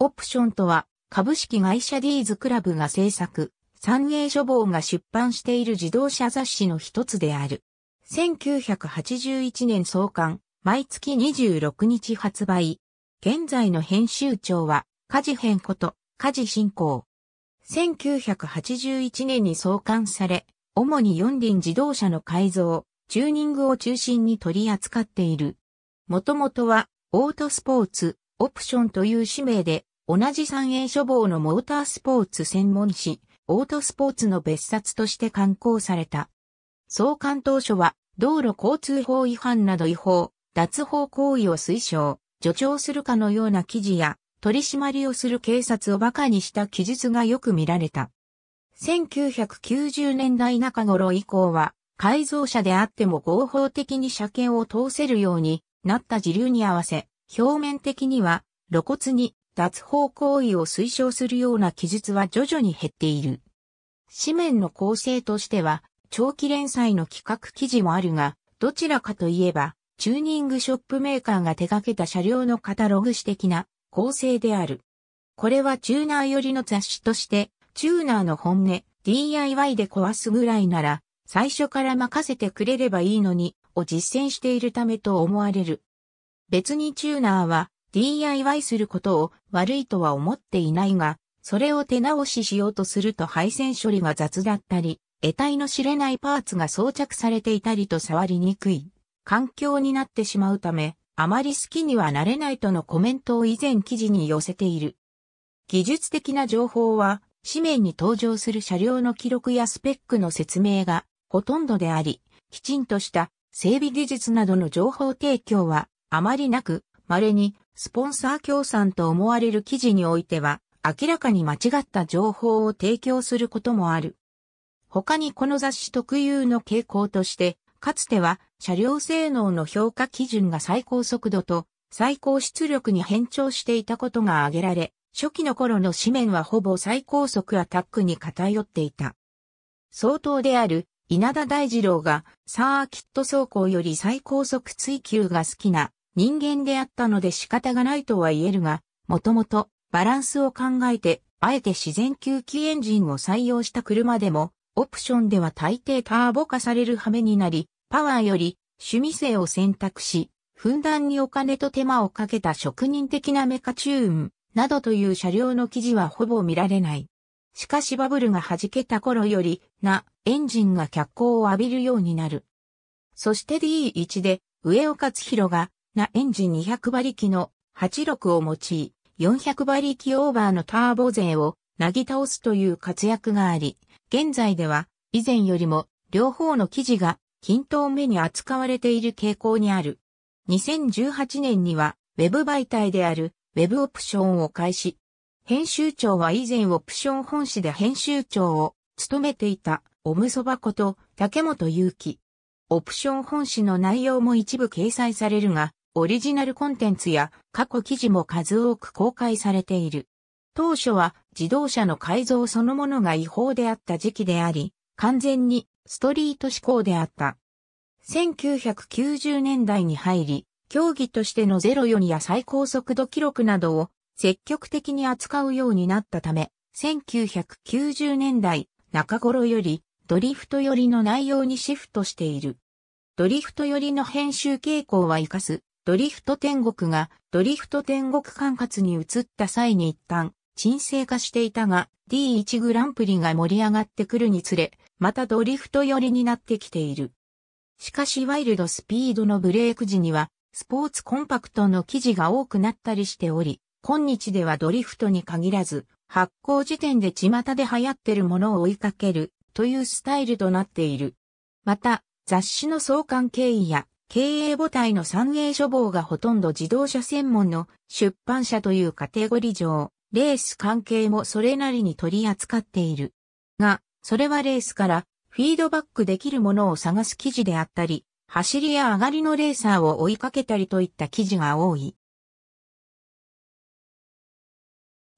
オプションとは、株式会社ディーズクラブが制作、三栄書房が出版している自動車雑誌の一つである。1981年創刊、毎月26日発売。現在の編集長は、ヘンこと、ジ進行。1981年に創刊され、主に四輪自動車の改造、チューニングを中心に取り扱っている。もともとは、オートスポーツ、オプションという使命で、同じ三栄書房のモータースポーツ専門誌、オートスポーツの別冊として刊行された。創刊当初は、道路交通法違反など違法、脱法行為を推奨、助長するかのような記事や、取り締まりをする警察を馬鹿にした記述がよく見られた。1990年代中頃以降は、改造車であっても合法的に車検を通せるようになった時流に合わせ、表面的には露骨に脱法行為を推奨するような記述は徐々に減っている。紙面の構成としては、長期連載の企画記事もあるが、どちらかといえば、チューニングショップメーカーが手掛けた車両のカタログ史的な構成である。これはチューナー寄りの雑誌として、チューナーの本音、DIY で壊すぐらいなら、最初から任せてくれればいいのに、を実践しているためと思われる。別にチューナーは DIY することを悪いとは思っていないが、それを手直ししようとすると配線処理が雑だったり、得体の知れないパーツが装着されていたりと触りにくい環境になってしまうため、あまり好きにはなれないとのコメントを以前記事に寄せている。技術的な情報は、紙面に登場する車両の記録やスペックの説明がほとんどであり、きちんとした整備技術などの情報提供はあまりなく、稀に、スポンサー協賛と思われる記事においては、明らかに間違った情報を提供することもある。他にこの雑誌特有の傾向として、かつては車両性能の評価基準が最高速度と最高出力に変調していたことが挙げられ、初期の頃の紙面はほぼ最高速アタックに偏っていた。相当である稲田大二郎がサーキット走行より最高速追求が好きな人間であったので仕方がないとは言えるが、もともとバランスを考えて、あえて自然吸気エンジンを採用した車でも、オプションでは大抵ターボ化される羽目になり、パワーより趣味性を選択し、ふんだんにお金と手間をかけた職人的なメカチューン、などという車両の記事はほぼ見られない。しかしバブルが弾けた頃より、な、エンジンが脚光を浴びるようになる。そして D1 で、上岡津弘が、なエンジン200馬力の86を用い、400馬力オーバーのターボ勢をなぎ倒すという活躍があり、現在では以前よりも両方の記事が均等目に扱われている傾向にある。2018年には Web 媒体である Web オプションを開始。編集長は以前オプション本誌で編集長を務めていたオムそばこと竹本祐樹。オプション本誌の内容も一部掲載されるが、オリジナルコンテンツや過去記事も数多く公開されている。当初は自動車の改造そのものが違法であった時期であり、完全にストリート志向であった。1990年代に入り、競技としての04や最高速度記録などを積極的に扱うようになったため、1990年代中頃よりドリフト寄りの内容にシフトしている。ドリフト寄りの編集傾向は活かすドリフト天国がドリフト天国管轄に移った際に一旦沈静化していたが D1 グランプリが盛り上がってくるにつれ、またドリフト寄りになってきている。しかしワイルドスピードのブレイク時には、スポーツコンパクトの記事が多くなったりしており、今日ではドリフトに限らず、発行時点で巷で流行ってるものを追いかけるというスタイルとなっている。また、雑誌の創刊経緯や経営母体の三栄書房がほとんど自動車専門の出版社というカテゴリ上、レース関係もそれなりに取り扱っている。が、それはレースからフィードバックできるものを探す記事であったり、走りや上がりのレーサーを追いかけたりといった記事が多い。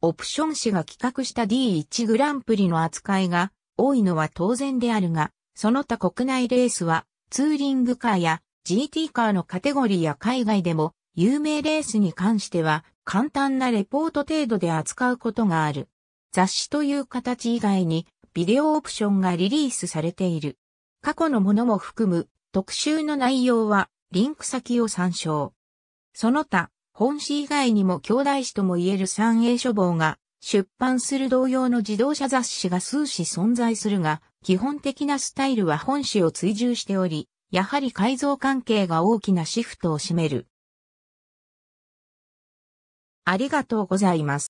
オプション誌が企画した D1 グランプリの扱いが多いのは当然であるが、その他国内レースはツーリングカーや GT カーのカテゴリーや海外でも有名レースに関しては簡単なレポート程度で扱うことがある。雑誌という形以外にビデオオプションがリリースされている。過去のものも含む特集の内容はリンク先を参照。その他、本誌以外にも兄弟誌とも言える三栄書房が出版する同様の自動車雑誌が数誌存在するが、基本的なスタイルは本誌を追従しており、やはり改造関係が大きなシフトを占める。ありがとうございます。